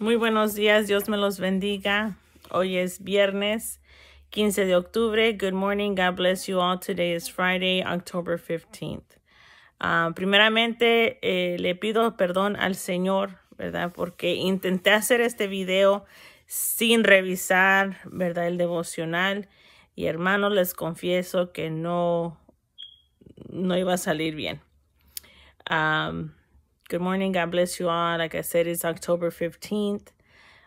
Muy buenos días, Dios me los bendiga. Hoy es viernes 15 de octubre. Good morning, God bless you all. Today is Friday, October 15th. Ah, primeramente, eh, le pido perdón al Señor, ¿verdad? Porque intenté hacer este video sin revisar, ¿verdad? El devocional. Y hermano, les confieso que no, no iba a salir bien. good morning. God bless you all. Like I said, it's October 15th.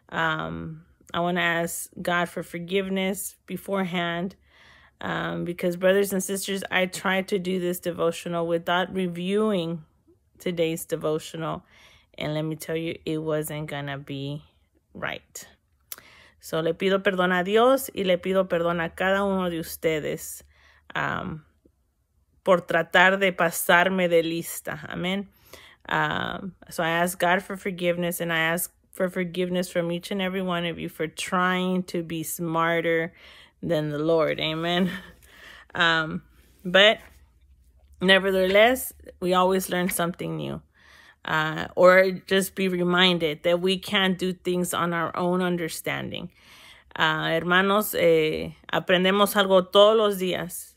Um, I want to ask God for forgiveness beforehand um, because, brothers and sisters, I tried to do this devotional without reviewing today's devotional. And let me tell you, it wasn't going to be right. So le pido perdón a Dios y le pido perdón a cada uno de ustedes um, por tratar de pasarme de lista. Amén. Um, so I ask God for forgiveness and I ask for forgiveness from each and every one of you for trying to be smarter than the Lord. Amen. Um, but nevertheless, we always learn something new. Uh, or just be reminded that we can't do things on our own understanding. Uh, hermanos, eh, aprendemos algo todos los días.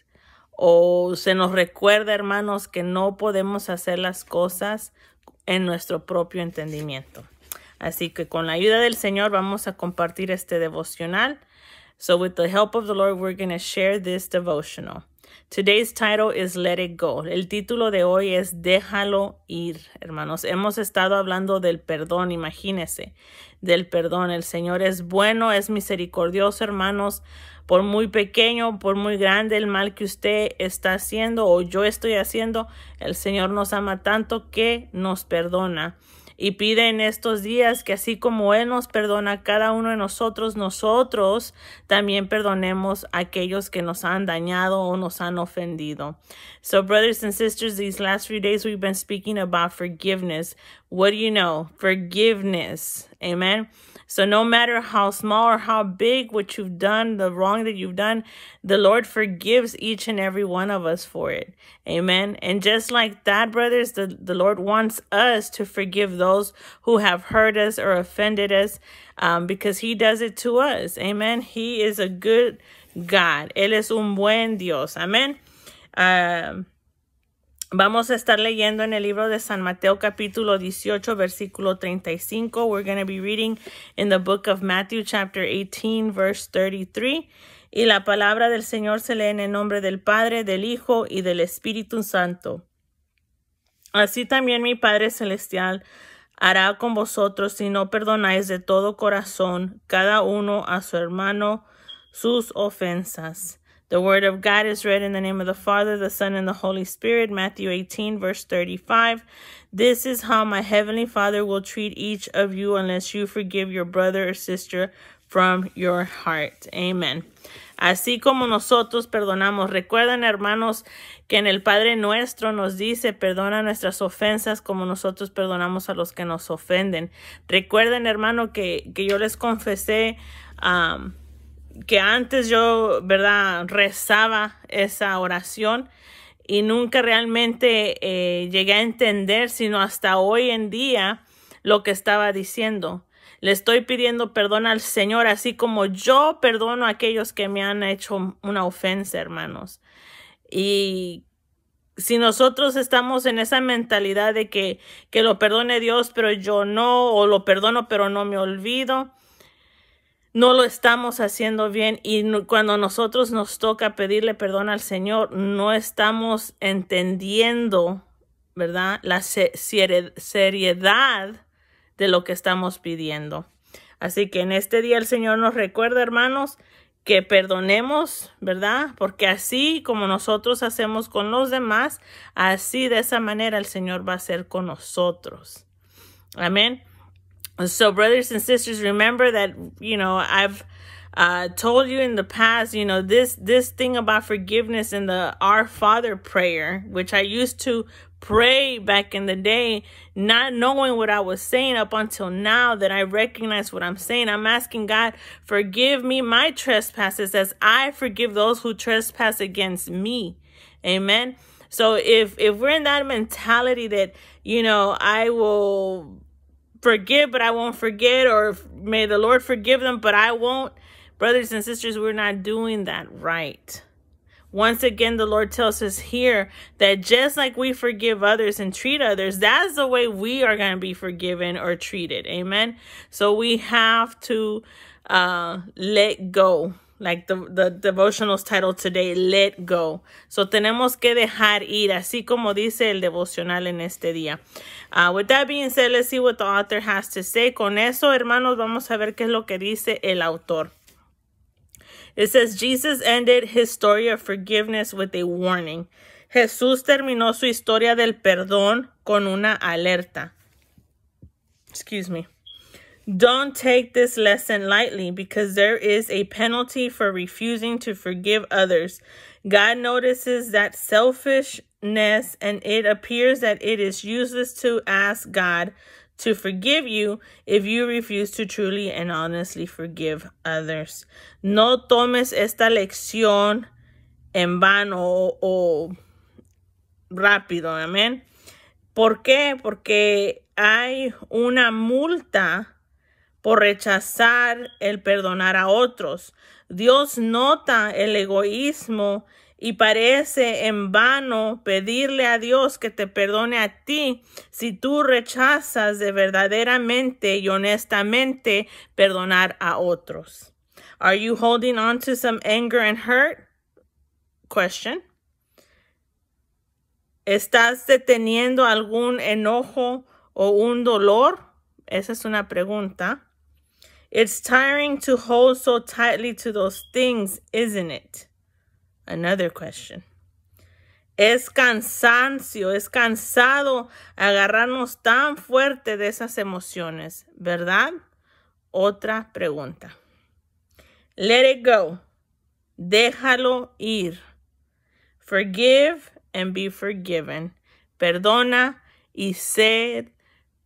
o se nos recuerda, hermanos, que no podemos hacer las cosas en nuestro propio entendimiento. Así que con la ayuda del Señor vamos a compartir este devocional. So with the help of the Lord, we're going to share this devotional. Today's title is Let It Go. El título de hoy es Déjalo ir, hermanos. Hemos estado hablando del perdón, imagínense, del perdón. El Señor es bueno, es misericordioso, hermanos por muy pequeño, por muy grande el mal que usted está haciendo o yo estoy haciendo, el Señor nos ama tanto que nos perdona. Y pide en estos días que así como Él nos perdona a cada uno de nosotros, nosotros también perdonemos a aquellos que nos han dañado o nos han ofendido. So, brothers and sisters, these last few days we've been speaking about forgiveness. what do you know? Forgiveness. Amen. So no matter how small or how big what you've done, the wrong that you've done, the Lord forgives each and every one of us for it. Amen. And just like that, brothers, the, the Lord wants us to forgive those who have hurt us or offended us um, because he does it to us. Amen. He is a good God. Él es un buen Dios. Amen. Um, Vamos a estar leyendo en el libro de San Mateo capítulo 18 versículo 35. We're going to be reading in the book of Matthew chapter 18 verse 33. Y la palabra del Señor se lee en el nombre del Padre, del Hijo y del Espíritu Santo. Así también mi Padre Celestial hará con vosotros si no perdonáis de todo corazón cada uno a su hermano sus ofensas. The word of God is read in the name of the Father, the Son, and the Holy Spirit. Matthew 18, verse 35. This is how my heavenly Father will treat each of you unless you forgive your brother or sister from your heart. Amen. Así como nosotros perdonamos. Recuerden, hermanos, que en el Padre nuestro nos dice, perdona nuestras ofensas como nosotros perdonamos a los que nos ofenden. Recuerden, hermano, que, que yo les confesé um, que antes yo, ¿verdad? Rezaba esa oración y nunca realmente eh, llegué a entender, sino hasta hoy en día, lo que estaba diciendo. Le estoy pidiendo perdón al Señor, así como yo perdono a aquellos que me han hecho una ofensa, hermanos. Y si nosotros estamos en esa mentalidad de que, que lo perdone Dios, pero yo no, o lo perdono, pero no me olvido, no lo estamos haciendo bien y cuando nosotros nos toca pedirle perdón al Señor, no estamos entendiendo, ¿verdad? La seriedad de lo que estamos pidiendo. Así que en este día el Señor nos recuerda, hermanos, que perdonemos, ¿verdad? Porque así como nosotros hacemos con los demás, así de esa manera el Señor va a hacer con nosotros. Amén. So, brothers and sisters, remember that, you know, I've uh, told you in the past, you know, this, this thing about forgiveness and the Our Father prayer, which I used to pray back in the day, not knowing what I was saying up until now that I recognize what I'm saying. I'm asking God, forgive me my trespasses as I forgive those who trespass against me. Amen. So if, if we're in that mentality that, you know, I will forgive, but I won't forget, or may the Lord forgive them, but I won't. Brothers and sisters, we're not doing that right. Once again, the Lord tells us here that just like we forgive others and treat others, that's the way we are going to be forgiven or treated. Amen. So we have to uh, let go like the, the devotional's title today, let go. So tenemos que dejar ir, así como dice el devocional en este día. Uh, with that being said, let's see what the author has to say. Con eso, hermanos, vamos a ver qué es lo que dice el autor. It says, Jesus ended his story of forgiveness with a warning. Jesús terminó su historia del perdón con una alerta. Excuse me. Don't take this lesson lightly because there is a penalty for refusing to forgive others. God notices that selfishness and it appears that it is useless to ask God to forgive you if you refuse to truly and honestly forgive others. No tomes esta lección en vano o rápido, amén. ¿Por qué? Porque hay una multa por rechazar el perdonar a otros. Dios nota el egoísmo y parece en vano pedirle a Dios que te perdone a ti si tú rechazas de verdaderamente y honestamente perdonar a otros. Are you holding on to some anger and hurt? Question. ¿Estás deteniendo algún enojo o un dolor? Esa es una pregunta. It's tiring to hold so tightly to those things, isn't it? Another question. Es cansancio, es cansado agarrarnos tan fuerte de esas emociones, ¿verdad? Otra pregunta. Let it go. Déjalo ir. Forgive and be forgiven. Perdona y sé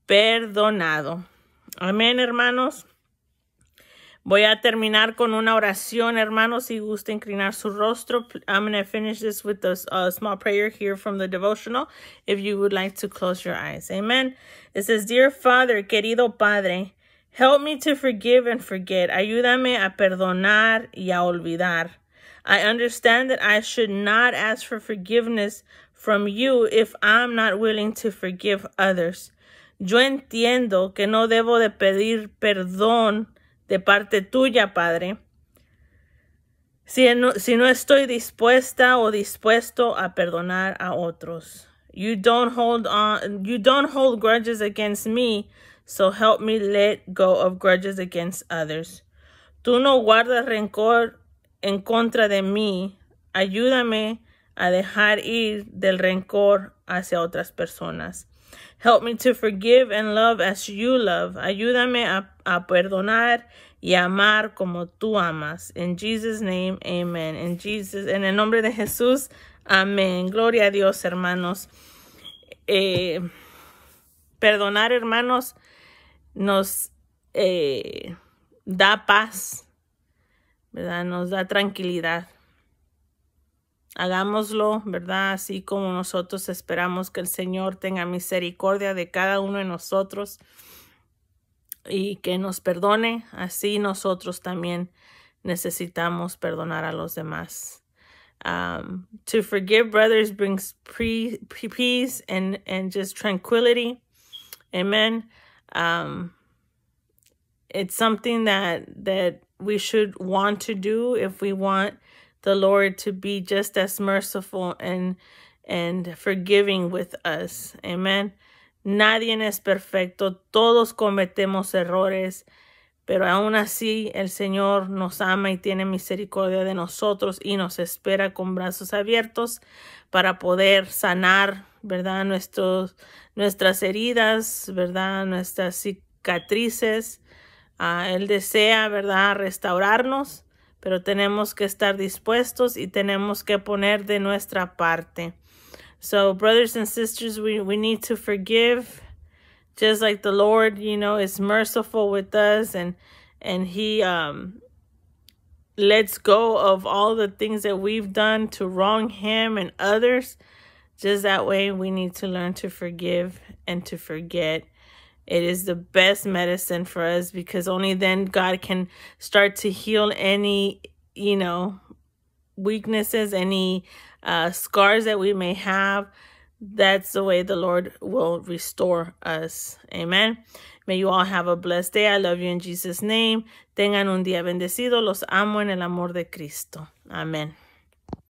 perdonado. Amén, hermanos. Voy a terminar con una oración, hermanos, si gusta inclinar su rostro. I'm going to finish this with a, a small prayer here from the devotional, if you would like to close your eyes. Amen. It says, Dear Father, querido Padre, help me to forgive and forget. Ayúdame a perdonar y a olvidar. I understand that I should not ask for forgiveness from you if I'm not willing to forgive others. Yo entiendo que no debo de pedir perdón de parte tuya, Padre. Si no, estoy dispuesta o dispuesto a perdonar a otros. You don't hold on, you don't hold grudges against me, so help me let go of grudges against others. Tú no guardas rencor en contra de mí. Ayúdame a dejar ir del rencor hacia otras personas. Help me to forgive and love as you love. Ayúdame a, perdonar y amar como tú amas. In Jesus name, amen. In Jesus, en el nombre de Jesús, amén. Gloria a Dios, hermanos. Eh, perdonar, hermanos, nos eh, da paz, ¿verdad? Nos da tranquilidad. Hagámoslo, ¿verdad? Así como nosotros esperamos que el Señor tenga misericordia de cada uno de nosotros y que nos perdone, así nosotros también necesitamos perdonar a los demás. Um, to forgive brothers brings peace and, and just tranquility. Amen. Um, it's something that that we should want to do if we want the Lord to be just as merciful and, forgiving with us. Amen. Nadie es perfecto. Todos cometemos errores. Pero aún así el Señor nos ama y tiene misericordia de nosotros y nos espera con brazos abiertos para poder sanar, ¿verdad? Nuestros, nuestras heridas, ¿verdad? Nuestras cicatrices. Ah, él desea, ¿verdad? Restaurarnos pero tenemos que estar dispuestos y tenemos que poner de nuestra parte. So, brothers and sisters, we, we need to forgive just like the Lord, you know, is merciful with us and and he um lets go of all the things that we've done to wrong him and others. Just that way we need to learn to forgive and to forget it is the best medicine for us because only then God can start to heal any, you know, weaknesses, any uh, scars that we may have. That's the way the Lord will restore us. Amen. May you all have a blessed day. I love you in Jesus' name. Tengan un día bendecido. Los amo en el amor de Cristo. Amen.